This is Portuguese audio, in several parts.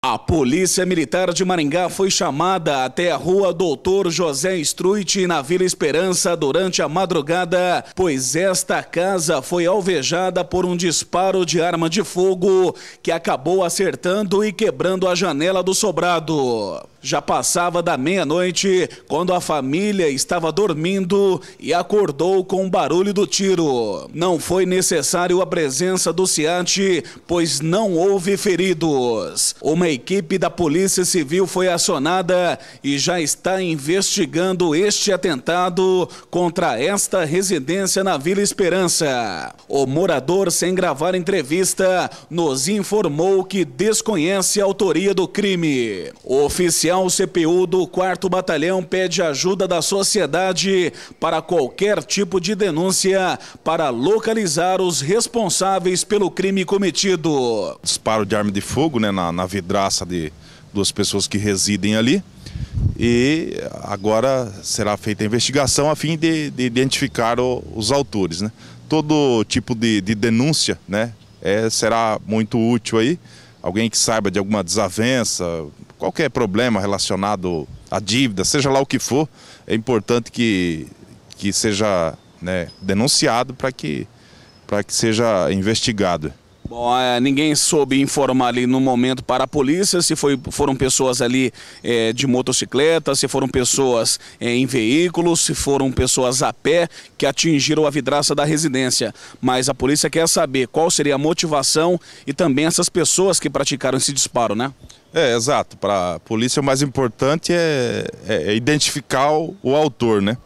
A Polícia Militar de Maringá foi chamada até a rua Doutor José Struit, na Vila Esperança, durante a madrugada, pois esta casa foi alvejada por um disparo de arma de fogo que acabou acertando e quebrando a janela do sobrado. Já passava da meia-noite quando a família estava dormindo e acordou com o barulho do tiro. Não foi necessário a presença do Ciat, pois não houve feridos. Uma equipe da Polícia Civil foi acionada e já está investigando este atentado contra esta residência na Vila Esperança. O morador, sem gravar entrevista, nos informou que desconhece a autoria do crime. O oficial CPU do 4 Batalhão pede ajuda da sociedade para qualquer tipo de denúncia para localizar os responsáveis pelo crime cometido. Disparo de arma de fogo né, na, na vidraça graça de duas pessoas que residem ali. E agora será feita a investigação a fim de, de identificar o, os autores. Né? Todo tipo de, de denúncia né, é, será muito útil aí. Alguém que saiba de alguma desavença, qualquer problema relacionado à dívida, seja lá o que for, é importante que, que seja né, denunciado para que, que seja investigado. Bom, é, ninguém soube informar ali no momento para a polícia se foi, foram pessoas ali é, de motocicleta, se foram pessoas é, em veículos, se foram pessoas a pé que atingiram a vidraça da residência. Mas a polícia quer saber qual seria a motivação e também essas pessoas que praticaram esse disparo, né? É, exato. Para a polícia o mais importante é, é, é, identificar o, o autor, né?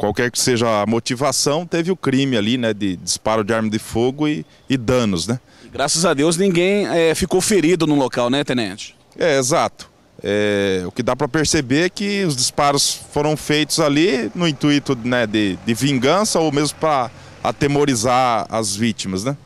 qualquer que seja a motivação, teve o crime ali, né, de disparo de arma de fogo e, e danos, né? Graças a Deus ninguém é, ficou ferido no local, né, tenente? É, exato. É, o que dá para perceber é que os disparos foram feitos ali no intuito né, de, de vingança ou mesmo para atemorizar as vítimas, né?